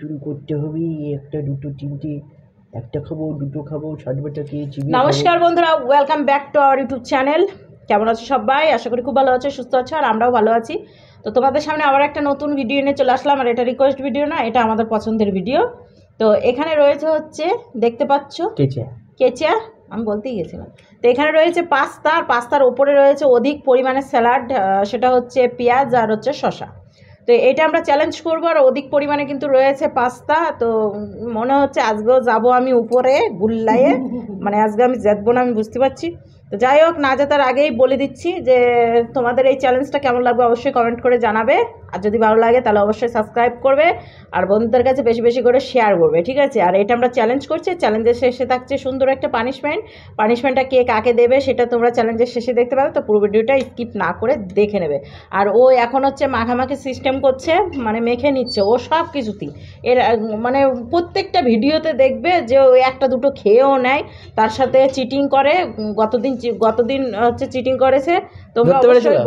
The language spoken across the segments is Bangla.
শুরু করতে হবে একটা দুটো তিনটে একটা খাবো দুটো খাবো সাতবেটা খেয়ে নমস্কার বন্ধুরা welcome back to our YouTube channel কেমন আছো সবাই আশা করি খুব ভালো আছো সুস্থ আছো আর আমরাও ভালো আছি তো তোমাদের সামনে আবার একটা নতুন ভিডিও নিয়ে চলে আসলাম আর এটা রিকোয়েস্ট ভিডিও না এটা আমাদের পছন্দের ভিডিও তো এখানে রয়েছে হচ্ছে দেখতে পাচ্ছ কেচিয়া কেচিয়া আমি বলতেই গেছিলাম তো এখানে রয়েছে পাস্তা আর পাস্তার ওপরে রয়েছে অধিক পরিমাণে স্যালাড সেটা হচ্ছে পেঁয়াজ আর হচ্ছে শশা তো এটা আমরা চ্যালেঞ্জ করবো আর অধিক পরিমাণে কিন্তু রয়েছে পাস্তা তো মনে হচ্ছে আজকেও যাব আমি উপরে গুল্লায়ে মানে আজকে আমি যেতবো না আমি বুঝতে পারছি তো যাই হোক না যেতার আগেই বলে দিচ্ছি যে তোমাদের এই চ্যালেঞ্জটা কেমন লাগবে অবশ্যই কমেন্ট করে জানাবে আর যদি ভালো লাগে তাহলে অবশ্যই সাবস্ক্রাইব করবে আর বন্ধুদের কাছে বেশি বেশি করে শেয়ার করবে ঠিক আছে আর এটা আমরা চ্যালেঞ্জ করছি চ্যালেঞ্জের শেষে থাকছে সুন্দর একটা পানিশমেন্ট পানিশমেন্টটা কে কাকে দেবে সেটা তোমরা চ্যালেঞ্জের শেষে দেখতে পাবে তো পুরো ভিডিওটা স্কিপ না করে দেখে নেবে আর ও এখন হচ্ছে মাখামাখি সিস্টেম করছে মানে মেখে নিচ্ছে ও সব কিছুতেই এর মানে প্রত্যেকটা ভিডিওতে দেখবে যে ও একটা দুটো খেয়েও নেয় তার সাথে চিটিং করে গতদিন গতদিন হচ্ছে চিটিং করেছে তোমরা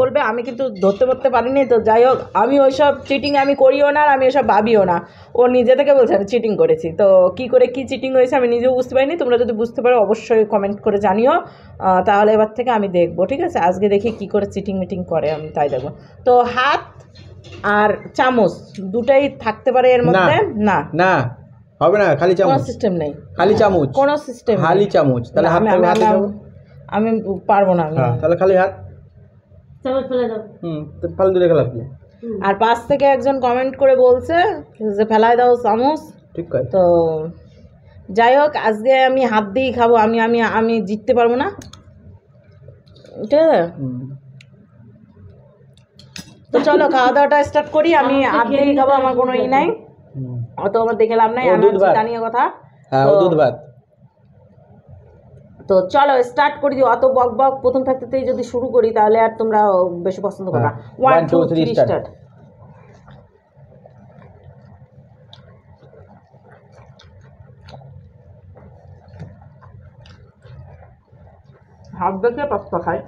বলবে আমি কিন্তু ধরতে পারতে পারিনি তো যাই হোক আমি আমি ওইসব চিটিং আমি করিও না আর আমি ওইসব ভাবিও না ও নিজে থেকে বলছে আমি চিটিং করেছি তো কি করে কি চিটিং হয়েছে আমি নিজেও বুঝতে পারিনি তোমরা যদি বুঝতে পারো অবশ্যই কমেন্ট করে জানিও তাহলে এবার থেকে আমি দেখবো ঠিক আছে আজকে দেখি কি করে চিটিং মিটিং করে আমি তাই দেখবো তো হাত আর চামচ দুটাই থাকতে পারে এর মধ্যে না না হবে না খালি চামচ সিস্টেম নেই খালি চামচ কোনো সিস্টেম খালি চামচ তাহলে হাত হাতে আমি পারবো না হ্যাঁ, তাহলে খালি হাত চামচ ফেলে দাও হুম ফেলে দিলে খেলাপ আর পাশ থেকে একজন কমেন্ট করে বলছে যে ফেলায় দাও চামচ ঠিক তো যাই হোক আজকে আমি হাত দিয়েই খাবো আমি আমি আমি জিততে পারবো না ঠিক আছে তো চলো খাওয়া দাওয়াটা স্টার্ট করি আমি হাত দিয়েই খাবো আমার কোনো ই নাই অত আমার দেখে লাভ নাই আমি জানিয়ে কথা হ্যাঁ দুধ ভাত তো চলো স্টার্ট করি দিও অত বক বক প্রথম থাকতেই যদি শুরু করি তাহলে আর তোমরা বেশি পছন্দ করবা ওয়ান টু থ্রি স্টার্ট হাফ দেখে পাস্তা খায়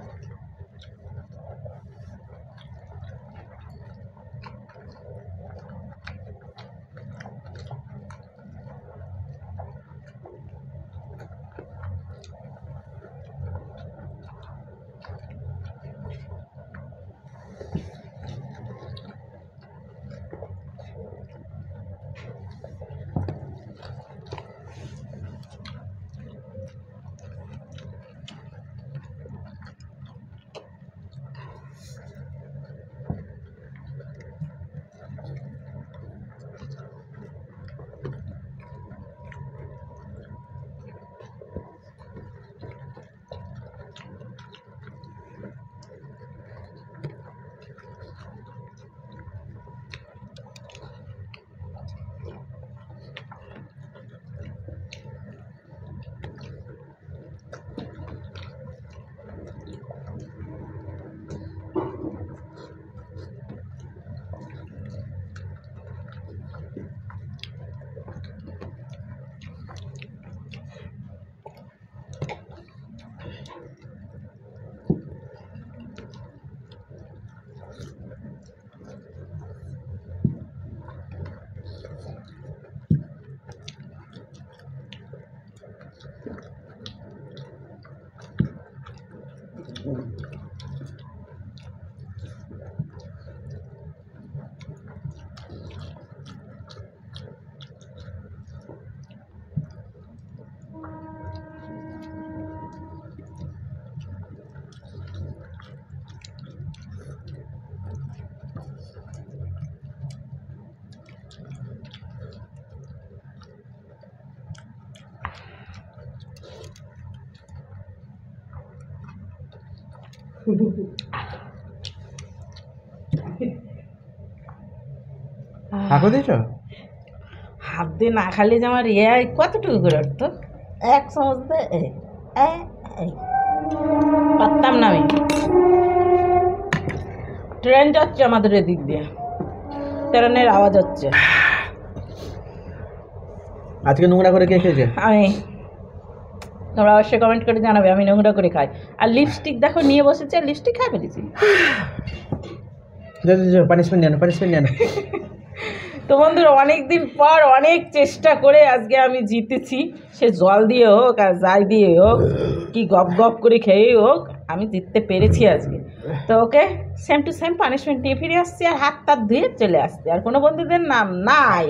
হাঁকো দিয়েছ হাত দিয়ে না খালি যে আমার ইয়ে কতটুকু করে উঠতো এক সমস্ত পারতাম না আমি ট্রেন যাচ্ছে আমাদের এদিক দিয়ে ট্রেনের আওয়াজ হচ্ছে আজকে নোংরা করে কে খেয়েছে আমি তোমরা অবশ্যই কমেন্ট করে জানাবে আমি নোংরা করে খাই আর লিপস্টিক দেখো নিয়ে বসেছে লিপস্টিক খাই ফেলেছি পানিশমেন্ট নেন পানিশমেন্ট তো বন্ধুরা অনেকদিন পর অনেক চেষ্টা করে আজকে আমি জিতেছি সে জল দিয়ে হোক আর যাই দিয়ে হোক কি গপ গপ করে খেয়েই হোক আমি জিততে পেরেছি আজকে তো okay same to same punishment নিয়ে ফিরে আসছি আর হাত তার ধুয়ে চলে আসছি আর কোনো বন্ধুদের নাম নাই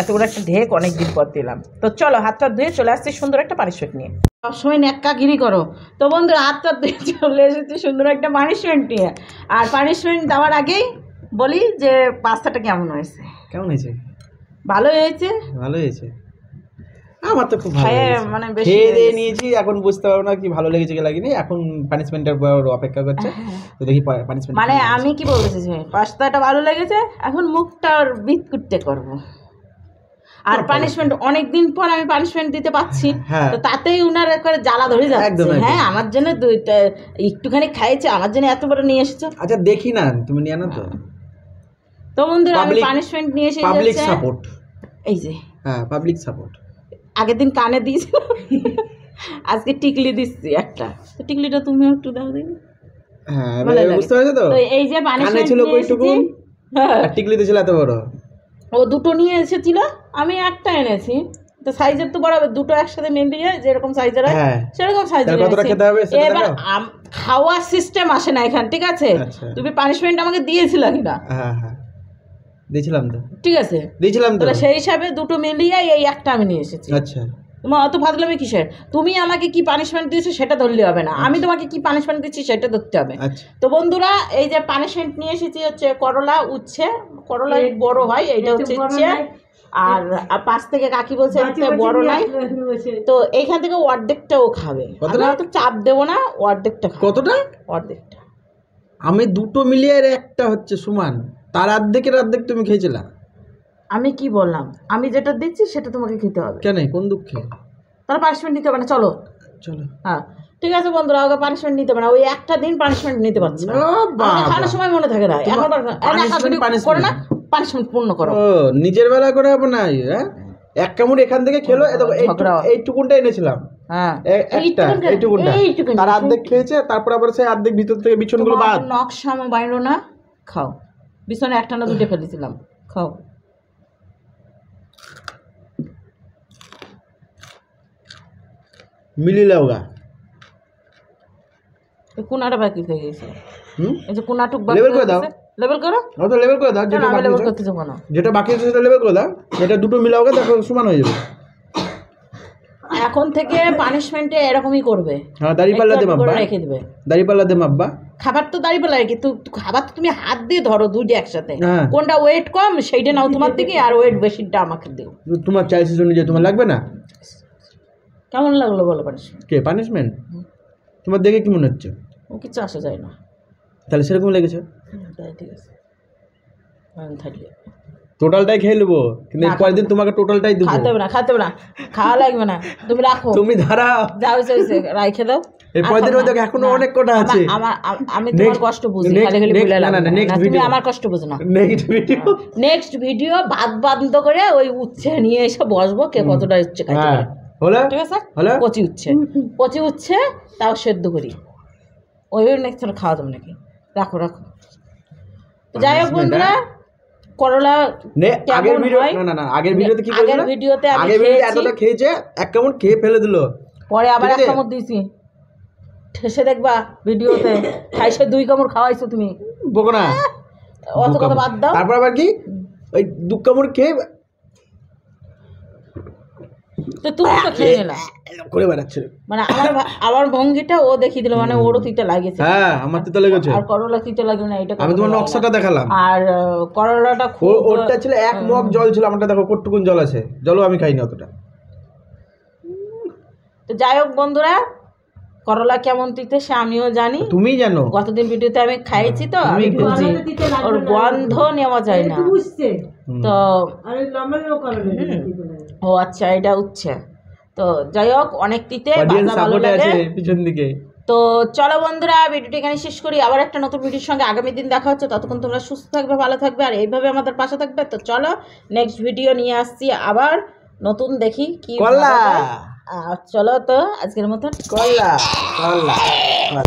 এত একটা ঢেক অনেক দিন পর দিলাম তো চলো হাত হাত ধুয়ে চলে আসছি সুন্দর একটা পানিশমেন্ট নিয়ে সবসময় ন্যাক্কাগিরি করো তো বন্ধু হাত হাত ধুয়ে চলে এসেছি সুন্দর একটা পানিশমেন্ট নিয়ে আর পানিশমেন্ট দেওয়ার আগেই বলি যে পাস্তাটা কেমন হয়েছে কেমন হয়েছে ভালো হয়েছে ভালো হয়েছে আমার তো খুব ভালো মানে খেয়ে দিয়ে নিয়েছি এখন বুঝতে পারবো না কি ভালো লেগেছে কি লাগেনি এখন পানিশমেন্টের অপেক্ষা করছে হ্যাঁ, হ্যাঁ। তো দেখি পানিশমেন্ট মানে আমি কি বলতেছি পাস্তাটা ভালো লেগেছে এখন মুখটা আর বিতকুটতে করবো আর পানিশমেন্ট অনেকদিন পর আমি পানিশমেন্ট দিতে পাচ্ছি হ্যাঁ। তো তাতেই উনার করে জ্বালা ধরে যাচ্ছে হ্যাঁ আমার জন্য দুইটা একটুখানি খাইছে আমার জন্য এত বড় নিয়ে এসেছো আচ্ছা দেখি না তুমি নিয়ে আনো তো তো বন্ধুরা আমি পানিশমেন্ট নিয়ে এসে পাবলিক সাপোর্ট এই যে হ্যাঁ পাবলিক সাপোর্ট আগের দিন কানে দিয়েছিলাম আজকে টিকলি দিচ্ছি একটা তো টিকলিটা তুমি একটু দাও দিন হ্যাঁ বুঝতে পারছো তো এই যে পানিশমেন্ট ছিল কইটুকু টিকলি দিয়েছিল এত বড় ও দুটো নিয়ে এসেছিল আমি একটা এনেছি তো সাইজের তো বরাবর দুটো একসাথে মেনলি যায় যেরকম সাইজের হয় হ্যাঁ। সেরকম সাইজের এবার খাওয়ার সিস্টেম আসে না এখানে ঠিক আছে আচ্ছা। তুমি পানিশমেন্ট আমাকে দিয়েছিল কিনা হ্যাঁ, হ্যাঁ। দিয়েছিলাম তো ঠিক আছে দিয়েছিলাম তো সেই হিসাবে দুটো মিলিয়ে এই একটা আমি নিয়ে এসেছি আচ্ছা তোমার অত ফাদলামি কিসের তুমি আমাকে কি পানিশমেন্ট দিয়েছো সেটা ধরলে হবে না আমি আচ্ছা। তোমাকে কি পানিশমেন্ট দিচ্ছি সেটা ধরতে হবে আচ্ছা। তো বন্ধুরা এই যে পানিশমেন্ট নিয়ে এসেছি হচ্ছে করলা উচ্ছে করলা বড় হয় এইটা হচ্ছে ইচ্ছে আর পাশ থেকে কাকি বলছে বড় নাই তো এইখান থেকে অর্ধেকটাও খাবে চাপ দেবো না অর্ধেকটা কতটা অর্ধেকটা আমি দুটো মিলিয়ে একটা হচ্ছে সমান তার অর্ধেকের অর্ধেক তুমি খেয়েছিলাম আমি কি বললাম আমি যেটা দিচ্ছি সেটা তোমাকে খেতে হবে কেন কোন দুঃখে তারা পানিশমেন্ট নিতে হবে না চলো চলো হ্যাঁ ঠিক আছে বন্ধুরা ওকে পানিশমেন্ট নিতে পারে না ওই একটা দিন পানিশমেন্ট নিতে পারছি না সময় মনে থাকে না করে না পানিশমেন্ট পূর্ণ করো নিজের বেলা করে হবে না হ্যাঁ? এক কামড় এখান থেকে খেলো এইটুকুনটা এনেছিলাম হ্যাঁ। অর্ধেক খেয়েছে তারপর আবার সেই অর্ধেক ভিতর থেকে নকশা না খাও বিছনে একটা না দুটো ফেলেছিলাম খাও মিলিলাওগা কোনাটা বাকি হয়ে গেছে হুম এই যে বাকি করে দাও করো তো করে দাও যেটা বাকি করতে যেটা বাকি আছে সেটা করে দাও দুটো মিলাওগা দেখো সমান হয়ে যাবে এখন থেকে পানিশমেন্টে এরকমই করবে হ্যাঁ দাড়িপাল্লা দে রেখে দিবে দে খাবার তো দাড়ি পাল্লা কিন্তু খাবার তো তুমি হাত দিয়ে ধরো দুইটা একসাথে হ্যাঁ। কোনটা ওয়েট কম সেইটা নাও তোমার দিকে আর ওয়েট বেশিটা আমাকে দিও তোমার চাইছিস জন্য যে তোমার লাগবে না কেমন লাগলো বলো পানিশমেন্ট কে পানিশমেন্ট তোমার দেখে কি মনে হচ্ছে ও কিছু আসা যায় না তাহলে সেরকম লেগেছে তাই ঠিক টোটালটাই খেয়ে কিন্তু পরের দিন তোমাকে টোটালটাই দেবো খাতে না খাতে না খাওয়া লাগবে না তুমি রাখো তুমি ধারাও যাও যাও রাখে দাও এর পরের দিন হয়তো এখনো অনেক কথা আছে আমার আমি তোমার কষ্ট বুঝি খালি খালি বলে না না নেক্সট ভিডিও আমার কষ্ট বুঝো না নেক্সট ভিডিও নেক্সট ভিডিও বাদ বাদ করে ওই উচ্ছে নিয়ে এসে বসবো কে কতটা ইচ্ছে খাইতে হ্যাঁ। হলো ঠিক আছে হলো কচি উঠছে কচি উঠছে তাও সেদ্ধ করি ওই নেক্সট তোর খাওয়া দেবো নাকি রাখো রাখো আচ্ছা, যাই হোক বন্ধুরা হ্যাঁ। করলা আগের ভিডিও না না আগের ভিডিওতে কি আগের ভিডিওতে আগের ভিডিওতে এতটা খেয়েছে এক কেমন খেয়ে ফেলে দিল পরে আবার এক কামড় দিয়েছি ঠেসে দেখবা ভিডিওতে খাইছে দুই কামড় খাওয়াইছো তুমি বকো অত কথা বাদ দাও তারপর আবার কি ওই দু কামড় খেয়ে তো তুমি তো খেয়ে নিলা করে বেড়াচ্ছিল মানে আমার আমার ভঙ্গিটা ও দেখিয়ে দিল মানে ওরও তিতা লাগেছে হ্যাঁ আমার তিতা লেগেছে আর করলা তিতা লাগে না এটা আমি তোমার নকশাটা দেখালাম আর করলাটা খুব ওরটা ছিল এক মগ জল ছিল আমারটা দেখো কতটুকুন জল আছে জলও আমি খাইনি অতটা তো যাই হোক বন্ধুরা করলা কেমন তিতে সে আমিও জানি তুমি জানো গতদিন ভিডিওতে আমি খাইছি তো আমি বুঝি ওর গন্ধ নেওয়া যায় না তো ও আচ্ছা এটা উচ্ছে তো যাই হোক অনেক তিতে তো চলো বন্ধুরা ভিডিওটি এখানে শেষ করি আবার একটা নতুন ভিডিওর সঙ্গে আগামী দিন দেখা হচ্ছে ততক্ষণ তোমরা সুস্থ থাকবে ভালো থাকবে আর এইভাবে আমাদের পাশে থাকবে তো চলো নেক্সট ভিডিও নিয়ে আসছি আবার নতুন দেখি কি চলো তো আজকের মতন